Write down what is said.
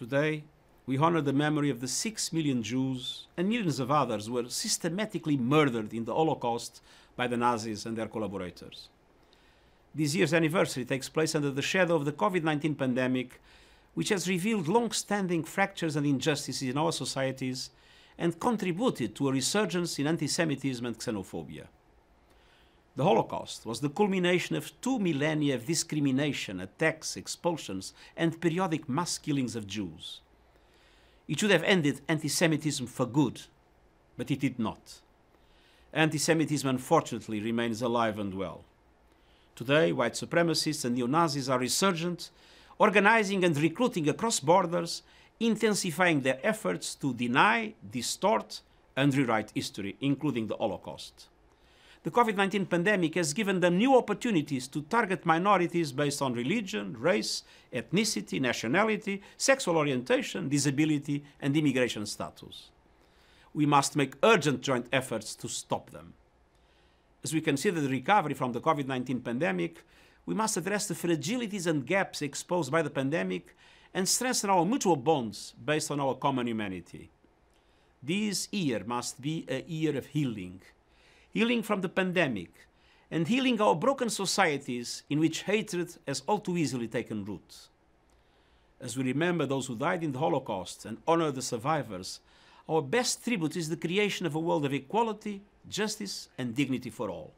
Today, we honor the memory of the six million Jews and millions of others who were systematically murdered in the Holocaust by the Nazis and their collaborators. This year's anniversary takes place under the shadow of the COVID 19 pandemic, which has revealed long standing fractures and injustices in our societies and contributed to a resurgence in anti Semitism and xenophobia. The Holocaust was the culmination of two millennia of discrimination, attacks, expulsions, and periodic mass killings of Jews. It should have ended anti Semitism for good, but it did not. Anti Semitism, unfortunately, remains alive and well. Today, white supremacists and neo Nazis are resurgent, organizing and recruiting across borders, intensifying their efforts to deny, distort, and rewrite history, including the Holocaust the COVID-19 pandemic has given them new opportunities to target minorities based on religion, race, ethnicity, nationality, sexual orientation, disability and immigration status. We must make urgent joint efforts to stop them. As we consider the recovery from the COVID-19 pandemic, we must address the fragilities and gaps exposed by the pandemic and strengthen our mutual bonds based on our common humanity. This year must be a year of healing healing from the pandemic, and healing our broken societies in which hatred has all too easily taken root. As we remember those who died in the Holocaust and honor the survivors, our best tribute is the creation of a world of equality, justice, and dignity for all.